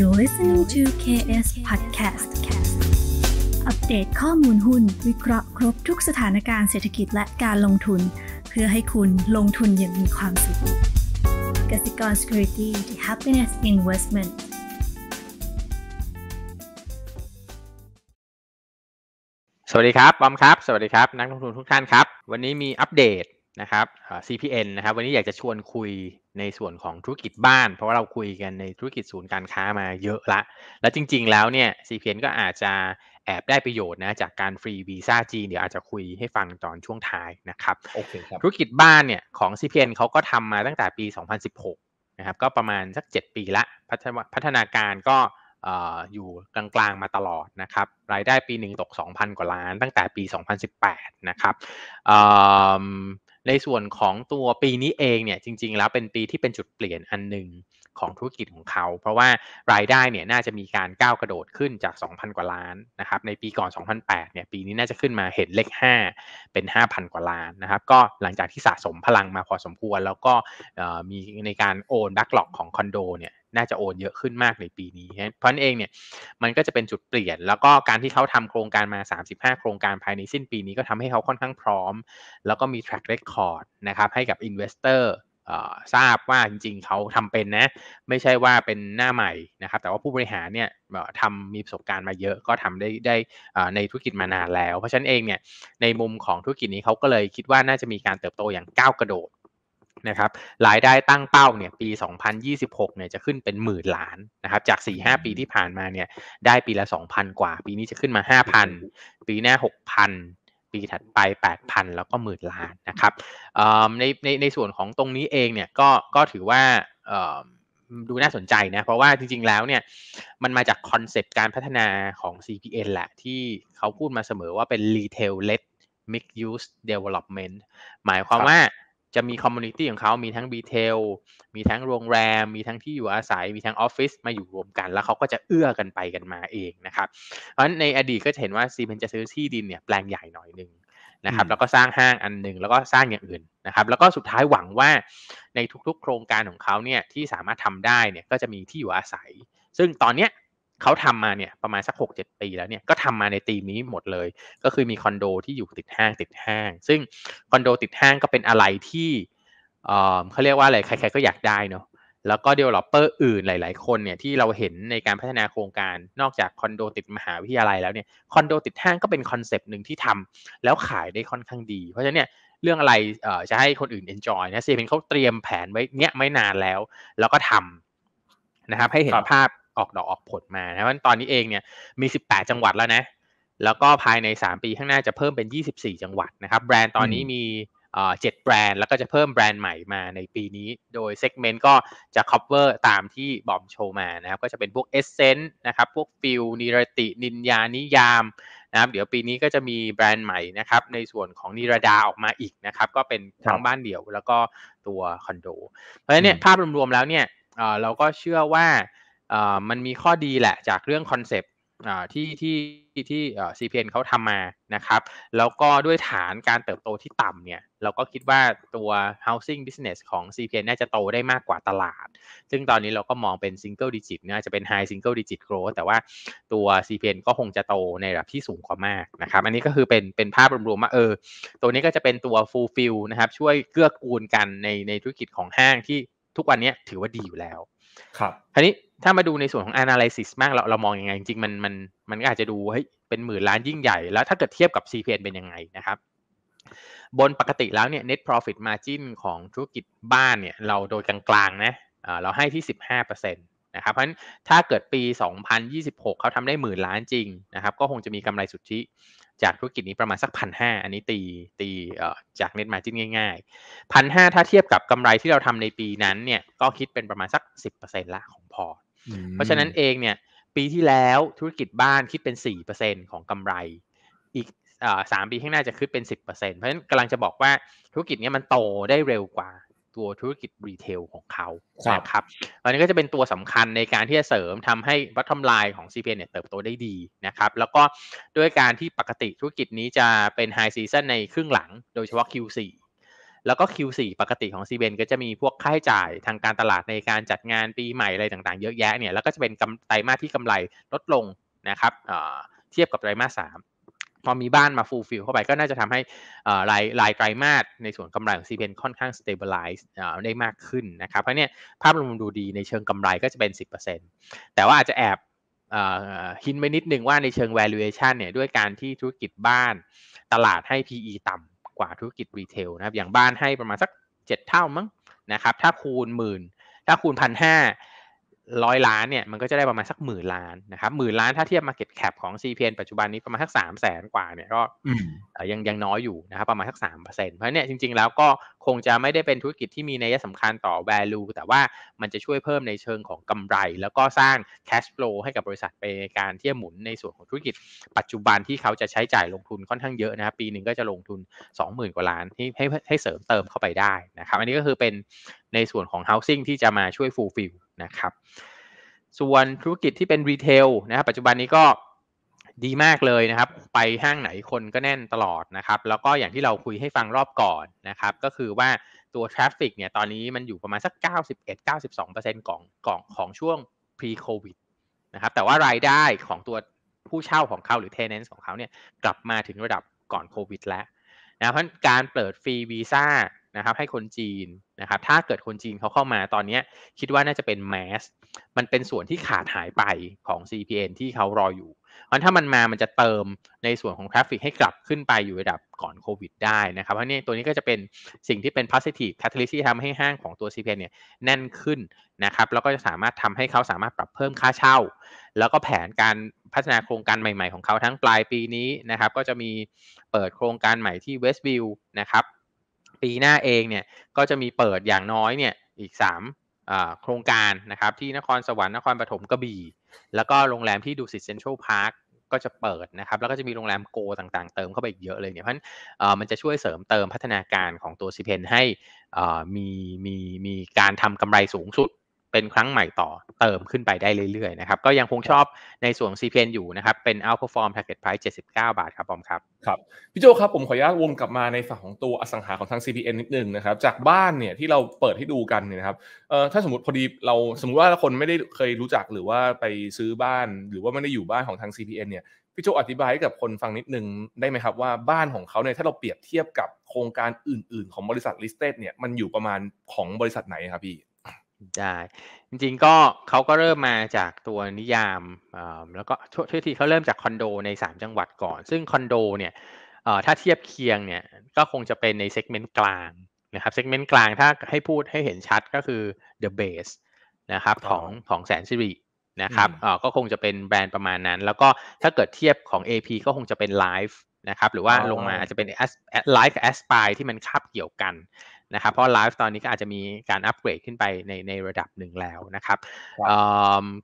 You're listening to KS Podcast อัปเดตข้อมูลหุ้น วิเคราะห์ครบทุกสถานการณ์เศรษฐกิจและการลงทุน เพื่อให้คุณลงทุนอย่างมีความสุขกสิกร Security the Happiness Investment สวัสดีครับบอมครับ สวัสดีครับนักลงทุนทุกท่านครับ วันนี้มีอัปเดตนะครับ CPN นะครับวันนี้อยากจะชวนคุยในส่วนของธุรกิจบ้าน เพราะว่าเราคุยกันในธุรกิจศูนย์การค้ามาเยอะละแล้วจริงๆแล้วเนี่ย CPN ก็อาจจะแอบได้ประโยชน์นะจากการฟรีวีซ่าจีนเดี๋ยวอาจจะคุยให้ฟังตอนช่วงท้ายนะครับโอเคครับธุรกิจบ้านเนี่ยของ CPN เขาก็ทำมาตั้งแต่ปี 2016 นะครับก็ประมาณสัก 7 ปีละพัฒนาการก็อยู่กลางๆมาตลอดนะครับรายได้ปีหนึ่งตก 2,000 กว่าล้าน ตั้งแต่ปี 2018 นะครับในส่วนของตัวปีนี้เองเนี่ยจริงๆแล้วเป็นปีที่เป็นจุดเปลี่ยนอันหนึ่งของธุรกิจของเขาเพราะว่ารายได้เนี่ยน่าจะมีการก้าวกระโดดขึ้นจาก 2,000 กว่าล้านนะครับในปีก่อน 2008 เนี่ยปีนี้น่าจะขึ้นมาเห็นเลข5 เป็น 5,000 กว่าล้านนะครับก็หลังจากที่สะสมพลังมาพอสมควรแล้วก็มีในการโอนบักหลอกของคอนโดเนี่ยน่าจะโอนเยอะขึ้นมากในปีนี้ เพราะนั่นเองเนี่ยมันก็จะเป็นจุดเปลี่ยน แล้วก็การที่เขาทำโครงการมา 35 โครงการภายในสิ้นปีนี้ก็ทำให้เขาค่อนข้างพร้อมแล้วก็มี track record นะครับให้กับ investor ทราบว่าจริงๆเขาทำเป็นนะไม่ใช่ว่าเป็นหน้าใหม่นะครับแต่ว่าผู้บริหารเนี่ยทำมีประสบการณ์มาเยอะก็ทำได้ได้ในธุรกิจมานานแล้ว เพราะฉะนั้นเองเนี่ยในมุมของธุรกิจนี้เขาก็เลยคิดว่าน่าจะมีการเติบโตอย่างก้าวกระโดดนะครับรายได้ตั้งเป้าเนี่ยปี 2026 เนี่ยจะขึ้นเป็นหมื่นล้านนะครับจาก 4-5 ปีที่ผ่านมาเนี่ยได้ปีละ 2,000 กว่า ปีนี้จะขึ้นมา 5,000 ปีหน้า 6,000ปีถัดไป 8,000 แล้วก็หมื่นล้านนะครับในในในส่วนของตรงนี้เองเนี่ยก็ก็ถือว่าดูน่าสนใจนะ เพราะว่าจริงๆแล้วเนี่ย มันมาจากคอนเซปต์การพัฒนาของ CPN แหละ ที่เขาพูดมาเสมอว่าเป็น Retail Led Mixed Use Development หมายความว่าจะมีคอมมูนิตี้ของเขามีทั้งบีเทลมีทั้งโรงแรม มีทั้งที่อยู่อาศัย มีทั้งออฟฟิศ มาอยู่รวมกัน แล้วเขาก็จะเอื้อกันไปกันมาเองนะครับ เพราะฉะนั้นในอดีตก็จะเห็นว่าซีเมนจะซื้อที่ดินเนี่ยแปลงใหญ่หน่อยหนึ่งนะครับ แล้วก็สร้างห้างอันหนึ่งแล้วก็สร้างอย่างอื่นนะครับ แล้วก็สุดท้ายหวังว่าในทุกๆโครงการของเขาเนี่ยที่สามารถทำได้เนี่ย ก็จะมีที่อยู่อาศัย ซึ่งตอนเนี้ยเขาทำมาเนี่ยประมาณสักหกเ็ดปีแล้วเนี่ยก็ทำมาในตีมนี้หมดเลย ก็คือมีคอนโดที่อยู่ติดห้างติดห้างซึ่งคอนโดติดห้างก็เป็นอะไรที่เขาเรียกว่าอะไรใคร ๆ ก็อยากได้เนาะแล้วก็ดเวลลอปเปอร์อื่นหลายๆ คนเนี่ยที่เราเห็นในการพัฒนาโครงการนอกจากคอนโดติดมหาวิทยาลัยแล้วเนี่ยคอนโดติดห้างก็เป็นคอนเซปต์หนึ่งที่ทำแล้วขายได้ค่อนข้างดี เพราะฉะนั้นเนี่ยเรื่องอะไรจะให้คนอื่น enjoy นะเซเป็นเขาเตรียมแผนไว้เนี้ยไม่นานแล้ว แล้วก็ทำนะครับให้เห็นภาพออกดอกออกผลมานะเพราะตอนนี้เองเนี่ยมี 18 จังหวัดแล้วนะ แล้วก็ภายใน 3 ปีข้างหน้าจะเพิ่มเป็น 24 จังหวัดนะครับ แบรนด์ตอนนี้มีเจ็ดแบรนด์ แล้วก็จะเพิ่มแบรนด์ใหม่มาในปีนี้ โดยเซกเมนต์ก็จะครอเวอร์ตามที่บอมโชว์มานะครับ ก็จะเป็นพวกอสเซนต์นะครับ พวกฟิลนิรติ นินยานิยามนะครับ เดี๋ยวปีนี้ก็จะมีแบรนด์ใหม่นะครับ ในส่วนของนิรดาออกมาอีกนะครับ ก็เป็นทั้งบ้านเดี่ยว แล้วก็ตัวคอนโด เพราะฉะนั้นเนี่ยภาพรวมๆแล้วเนี่ยเราก็เชื่อว่ามันมีข้อดีแหละจากเรื่องคอนเซปต์ที่ที่ที่ CPN เขาทำมานะครับแล้วก็ด้วยฐานการเติบโตที่ต่ำเนี่ยเราก็คิดว่าตัว housing business ของ CPN น่าจะโตได้มากกว่าตลาด ซึ่งตอนนี้เราก็มองเป็น single digit น่าจะเป็น high single digit growth แต่ว่าตัว CPN ก็คงจะโตในระดับที่สูงกว่ามากนะครับอันนี้ก็คือเป็นเป็นภาพรวมๆว่าเออตัวนี้ก็จะเป็นตัว fulfill นะครับช่วยเกื้อกูลกันในในธุรกิจของห้างที่ทุกวันนี้ถือว่าดีอยู่แล้วครับทีนี้ถ้ามาดูในส่วนของ analysis มากเราเรามองอยังไงจริงมันมันมันก็อาจจะดูเฮ้ยเป็นหมื่นล้านยิ่งใหญ่ แล้วถ้าเกิดเทียบกับ CPN เป็นยังไงนะครับบนปกติแล้วเนี่ย net profit margin ของธุรกิจบ้านเนี่ยเราโดยกลางๆนะเราให้ที่ 15%นะครับเพราะฉะนั้นถ้าเกิดปี 2026 เขาทำได้หมื่นล้านจริงนะครับก็คงจะมีกำไรสุทธิจากธุรกิจนี้ประมาณสักพันห้าอันนี้ตีตีจากเน็ตมาจิ้นง่ายๆพันห้าถ้าเทียบกับกำไรที่เราทำในปีนั้นเนี่ยก็คิดเป็นประมาณสักสิบเปอร์ซ็นต์ละของพอร์ตเพราะฉะนั้นเองเนี่ยปีที่แล้วธุรกิจบ้านคิดเป็นสี่เปอร์ซ็นของกำไรอีกสามปีข้างหน้าจะขึ้นเป็นสิบเปอร์เซ็นเพราะฉะนั้นกำลังจะบอกว่า ธุรกิจนี้มันโตได้เร็วกว่าตัวธุรกิจรีเทลของเขาครับอันนี้ก็จะเป็นตัวสำคัญในการที่จะเสริมทำให้วัตถุลายของ c p n เนี่ยเติบโตได้ดีนะครับแล้วก็ด้วยการที่ปกติธุรกิจนี้จะเป็นไฮซีซันในครึ่งหลังโดยเฉพาะ Q4 แล้วก็ Q4 ปกติของ c b n ก็จะมีพวกค่าใช้จ่ายทางการตลาดในการจัดงานปีใหม่อะไรต่างๆเยอะแยะเนี่ยแล้วก็จะเป็นกำไรมาที่กำไรลดลงนะครับเทียบกับไตรมาสสามพอมีบ้านมาฟูลฟิลเข้าไปก็น่าจะทำให้รายรายไตรมาสในส่วนกำไรของซีเพนค่อนข้างสเตเบลไลซ์ได้มากขึ้นนะครับเพราะเนี่ยภาพรวมดูดีในเชิงกำไรก็จะเป็น 10%แต่ว่าอาจจะแอบหินไปนิดนึงว่าในเชิง valuation เนี่ยด้วยการที่ธุรกิจบ้านตลาดให้ PE ต่ำกว่าธุรกิจรีเทลนะครับอย่างบ้านให้ประมาณสัก 7 เท่ามั้งนะครับถ้าคูณหมื่นถ้าคูณพันห้าร้อยล้านเนี่ยมันก็จะได้ประมาณสักหมื่นล้านนะครับหมื่นล้านถ้าเทียบ Market Cap ของ CPN ปัจจุบันนี้ประมาณสักสามแสนกว่าเนี่ยก็ยังยังน้อยอยู่นะครับประมาณสักสามเปอร์เซ็นต์เพราะเนี่ยจริงๆแล้วก็คงจะไม่ได้เป็นธุรกิจที่มีนัยสำคัญต่อ value แต่ว่ามันจะช่วยเพิ่มในเชิงของกำไร แล้วก็สร้าง cash flow ให้กับบริษัทไปนการที่หมุน ในส่วนของธุรกิจ ปัจจุบันที่เขาจะใช้จ่ายลงทุนค่อนข้างเยอะนะครับปีหนึ่งก็จะลงทุน 20,000กว่าล้านที่ให้ให้เสริมเติมเข้าไปได้นะครับอันนี้ก็คือเป็นในส่วนของ housing ที่จะมาช่วย fulfill นะครับ ส่วนธุรกิจที่เป็นรีเทลนะครับปัจจุบันนี้ก็ดีมากเลยนะครับ ไปห้างไหนคนก็แน่นตลอดนะครับ แล้วก็อย่างที่เราคุยให้ฟังรอบก่อนนะครับ ก็คือว่าตัวทราฟฟิกเนี่ย ตอนนี้มันอยู่ประมาณสัก 91-92%ของของของช่วง pre covid นะครับ แต่ว่ารายได้ของตัวผู้เช่าของเขาหรือ t e n a n t ของเขาเนี่ยกลับมาถึงระดับก่อนโควิดแล้วนะ เพราะการเปิดฟรีวีซ่านะครับให้คนจีนนะครับถ้าเกิดคนจีนเขาเข้ามาตอนนี้คิดว่าน่าจะเป็นแมสมันเป็นส่วนที่ขาดหายไปของ CPN ที่เขารออยู่ เพราะถ้ามันมามันจะเติมในส่วนของทราฟฟิกให้กลับขึ้นไปอยู่ระดับก่อนโควิดได้นะครับเพราะนี่ตัวนี้ก็จะเป็นสิ่งที่เป็น positive catalyst ที่ทำให้ห้างของตัว CPN เนี่ยแน่นขึ้นนะครับ แล้วก็จะสามารถทำให้เขาสามารถปรับเพิ่มค่าเช่า แล้วก็แผนการพัฒนาโครงการใหม่ๆของเขาทั้งปลายปีนี้นะครับ ก็จะมีเปิดโครงการใหม่ที่ Westview นะครับปีหน้าเองเนี่ยก็จะมีเปิดอย่างน้อยเนี่ยอีก3โครงการนะครับที่นครสวรรค์นครปฐมกระบี่แล้วก็โรงแรมที่ดูสิตเซ็นทรัลพาร์คก็จะเปิดนะครับแล้วก็จะมีโรงแรมโกต่างๆเติมเข้าไปอีกเยอะเลยเนี่ยเพราะฉะนั้นมันจะช่วยเสริมเติมพัฒนาการของตัวซีเพนให้มีมีมีการทำกำไรสูงสุดเป็นครั้งใหม่ต่อเติมขึ้นไปได้เรื่อยๆนะครับก็ยังคงชอบในส่วน CPN อยู่นะครับเป็น outperform target price 79 บาทครับผมครับครับพี่โจครับผมขออนุญาตวนกลับมาในฝั่งของตัวอสังหาของทาง CPN นิดนึงนะครับจากบ้านเนี่ยที่เราเปิดให้ดูกันเนี่ยนะครับเอ่อถ้าสมมติพอดีเราสมมติว่าคนไม่ได้เคยรู้จักหรือว่าไปซื้อบ้านหรือว่าไม่ได้อยู่บ้านของทาง CPN เนี่ยพี่โจอธิบายให้กับคนฟังนิดนึงได้ไหมครับว่าบ้านของเขาเนี่ยถ้าเราเปรียบเทียบกับโครงการอื่น ๆ ของบริษัทลิสเทดเนี่ยมันอยู่ประมาณของบริษัทไหนครับพี่ได้จริงๆก็เขาก็เริ่มมาจากตัวนิยามแล้วก็ทวกทีเขาเริ่มจากคอนโดใน 3 จังหวัดก่อน ซึ่งคอนโดเนี่ยถ้าเทียบเคียงเนี่ยก็คงจะเป็นในเซกเมนต์กลางนะครับเซกเมนต์กลางถ้าให้พูดให้เห็นชัดก็คือ The Base นะครับของของแสนสิรินะครับก็คงจะเป็นแบรนด์ประมาณนั้น แล้วก็ถ้าเกิดเทียบของ AP ก็คงจะเป็น Live นะครับหรือว่าลงมาอาจจะเป็นไลฟ์กับแอสปายที่มันคาบเกี่ยวกันนะครับเพราะไลฟ์ตอนนี้ก็อาจจะมีการอัปเกรดขึ้นไปในในระดับหนึ่งแล้วนะครับ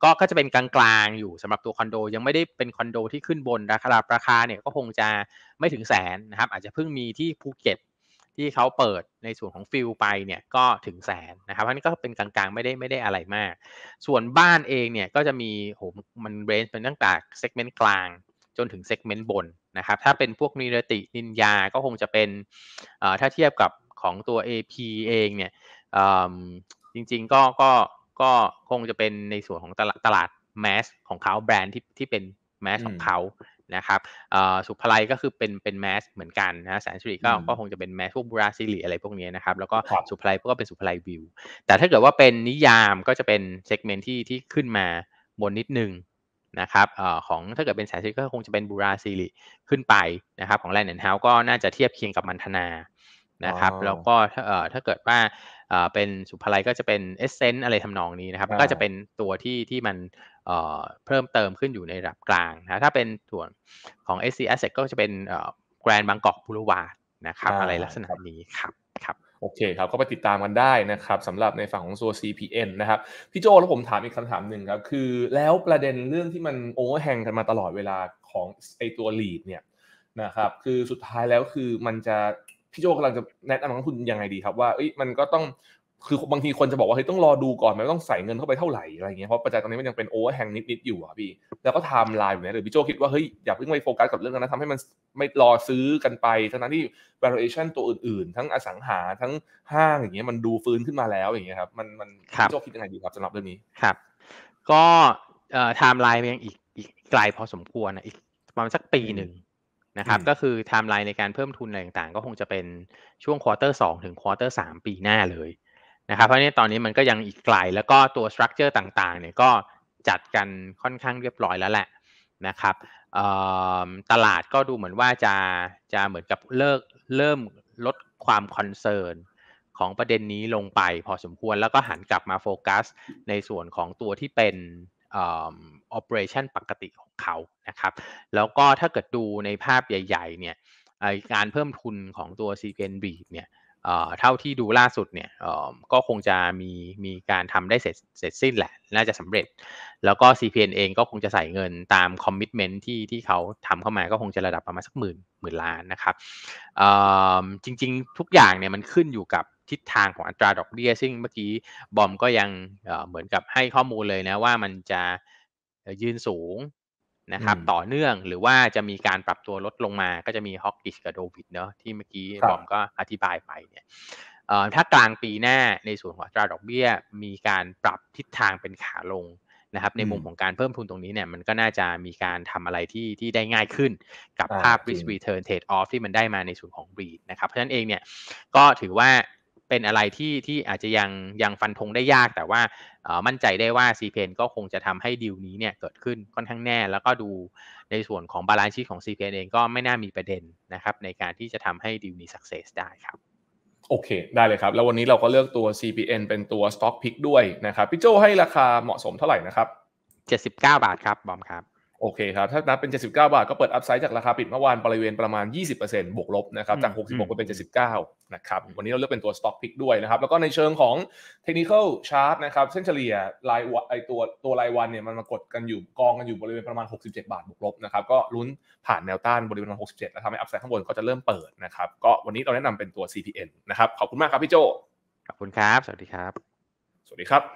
ก็ก็จะเป็นกลางๆ อยู่สำหรับตัวคอนโดยังไม่ได้เป็นคอนโดที่ขึ้นบนราคาราคาเนี่ยก็คงจะไม่ถึงแสนนะครับอาจจะเพิ่งมีที่ภูเก็ตที่เขาเปิดในส่วนของฟิลไปเนี่ยก็ถึงแสนนะครับเพราะนี้ก็เป็นกลางๆไม่ได้ไม่ได้อะไรมาก ส่วนบ้านเองเนี่ยก็จะมีโหมันเรนจ์เป็นตั้งแต่เซกเมนต์กลางจนถึงเซกเมนต์บนนะครับ ถ้าเป็นพวกนิรตินินยาก็คงจะเป็นถ้าเทียบกับของตัว AP เองเนี่ยจริงๆก็ก็ก็คงจะเป็นในส่วนของตลาดตลาดแมสของเขาแบรนด์ที่ที่เป็นแมสของเขานะครับสุภไลก็คือเป็นเป็นแมสเหมือนกันนะแสนสิริก็ก็คงจะเป็นแมสพวกบราซิลีอะไรพวกนี้นะครับแล้วก็สุภไลก็เป็นสุภไลวิวแต่ถ้าเกิดว่าเป็นนิยามก็จะเป็นเซกเมนที่ที่ขึ้นมาบนนิดนึงนะครับอของถ้าเกิดเป็นแสนสิริก็คงจะเป็นบูราซิลีขึ้นไปนะครับ ของแลนด์เฮนส์เฮาก็น่าจะเทียบเคียงกับมันธนานะครับแล้วก็ถ้าเอ่อถ้าเกิดว่าเอ่อเป็นสุภาลัยก็จะเป็นเอเซนต์อะไรทำนองนี้นะครับก็จะเป็นตัวที่ที่มันเอ่อเพิ่มเติมขึ้นอยู่ในระดับกลางนะถ้าเป็นส่วนของ SC Asset ก็จะเป็นเอ่อแกรนบางกอกบูรวานะครับอะไรลักษณะนี้ครับครับ โอเคครับ ก็ไปติดตามกันได้นะครับสำหรับในฝั่งของีพี CPN นะครับพี่โจแล้วผมถามอีกคำถามหนึ่งครับ คือแล้วประเด็นเรื่องที่มันโอเวอร์แฮงกันมาตลอดเวลาของไอตัวลีดเนี่ยนะครับคือสุดท้ายแล้วคือมันจะพี่โจกำลังจะแนะนำนักทุนยังไงดีครับ ว่าเอ้ยมันก็ต้องคือบางทีคนจะบอกว่าเฮ้ยต้องรอดูก่อนมันต้องใส่เงินเข้าไปเท่าไหร่อะไรเงี้ยเพราะปัจจัยตรงนี้มันยังเป็นโอเวอร์แฮงนิด ๆ อยู่อ่ะพี่ แล้วก็ไทม์ไลน์อยูเนี่ยหรือพี่โจคิดว่าเฮ้ยอย่าเพิ่งไปโฟกัสกับเรื่องนั้นนะทำให้มันไม่รอซื้อกันไปทั้งนนั้ที่ valuation ตัวอื่นๆ ทั้งอสังหาทั้งห้างอย่างเงี้ยมันดูฟื้นขึ้นมาแล้วอย่างเงี้ยครับ มันมันพี่โจคิดยังไงดีครับสำหรับเรื่องนี้ครับ ก็ไทม์ไลน์ยังออีกไกลพอสมควรนะอีกประมาณสักปีหนึ่งนะครับก็คือไทม์ไลน์ในการเพิ่มทุนอะไรต่างๆ ก็คงจะเป็นช่วงควอเตอร์สถึงควอเตอร์สปีหน้าเลยนะครับเพราะนี่ตอนนี้มันก็ยังอีกไกลแล้วก็ตัวสตรัคเจอร์ต่างๆเนี่ยก็จัดกันค่อนข้างเรียบร้อยแล้วแหละนะครับตลาดก็ดูเหมือนว่าจะจะเหมือนกับเลิกเริ่มลดความคอนเซิร์นของประเด็นนี้ลงไป พอสมควรแล้วก็หันกลับมาโฟกัสในส่วนของตัวที่เป็นออ p e r a t i o n ปกติของเขา นะครับ แล้วก็ถ้าเกิดดูในภาพใหญ่ๆ เนี่ยการเพิ่มทุนของตัว c p n b เนี่ยเท่าที่ดูล่าสุดเนี่ยก็คงจะมีมีการทำได้เสร็จเสร็จสิ้นแหละ น่าจะสำเร็จ แล้วก็ CPN เองก็คงจะใส่เงินตามคอมมิชเมนท์ที่ที่เขาทำเข้ามาก็คงจะระดับประมาณสักหมื่นหมื่นล้านนะครับ จริงๆทุกอย่างเนี่ยมันขึ้นอยู่กับทิศทางของอัตราดอกเบี้ยซึ่งเมื่อกี้บอมก็ยังเหมือนกับให้ข้อมูลเลยนะว่ามันจะยืนสูงนะครับต่อเนื่องหรือว่าจะมีการปรับตัวลดลงมาก็จะมีฮอกกิสกับโดวิดเนาะที่เมื่อกี้บอมก็อธิบายไปเนี่ยถ้ากลางปีหน้าในส่วนของตราดอกเบี้ยมีการปรับทิศทางเป็นขาลงนะครับในมุมของการเพิ่มทุนตรงนี้เนี่ยมันก็น่าจะมีการทำอะไรที่ที่ได้ง่ายขึ้น กับภาพ risk return trade off ที่มันได้มาในส่วนของ REIT นะครับเพราะฉะนั้นเองเนี่ยก็ถือว่าเป็นอะไรที่ที่อาจจะยังยังฟันธงได้ยาก แต่ว่ามั่นใจได้ว่า c p นก็คงจะทำให้ดีลนี้เนี่ยเกิดขึ้นค่อนข้างแน่ แล้วก็ดูในส่วนของบาลานซ์ชีของ c p นเองก็ไม่น่ามีประเด็นนะครับในการที่จะทำให้ดีลนี้สักเซสได้ครับ โอเคได้เลยครับ แล้ววันนี้เราก็เลือกตัว CPN เป็นตัว Stock Pick ด้วยนะครับ พี่โจให้ราคาเหมาะสมเท่าไหร่นะครับ 79 บาทครับบอมครับโอเคครับ ถ้านับเป็น 79 บาท ก็เปิดอัพไซด์จากราคาปิดเมื่อวานบริเวณประมาณ 20%บวกลบนะครับจาก66ก็เป็น 79นะครับวันนี้เราเลือกเป็นตัวสต็อกพิกด้วยนะครับ แล้วก็ในเชิงของเทคนิคอลชาร์ตนะครับเส้นเฉลี่ยรายไอตัวตัวรายวันเนี่ยมันมากดกันอยู่กองกันอยู่บริเวณประมาณ 67 บาทบวกลบนะครับก็ลุ้นผ่านแนวต้านบริเวณ67แล้วทำให้อัพไซด์ข้างบนก็จะเริ่มเปิดนะครับก็วันนี้เราแนะนำเป็นตัว CPN นะครับขอบคุณมากครับพี่โจขอบคุณครับ สวัสดีครับ สวัสดีครับ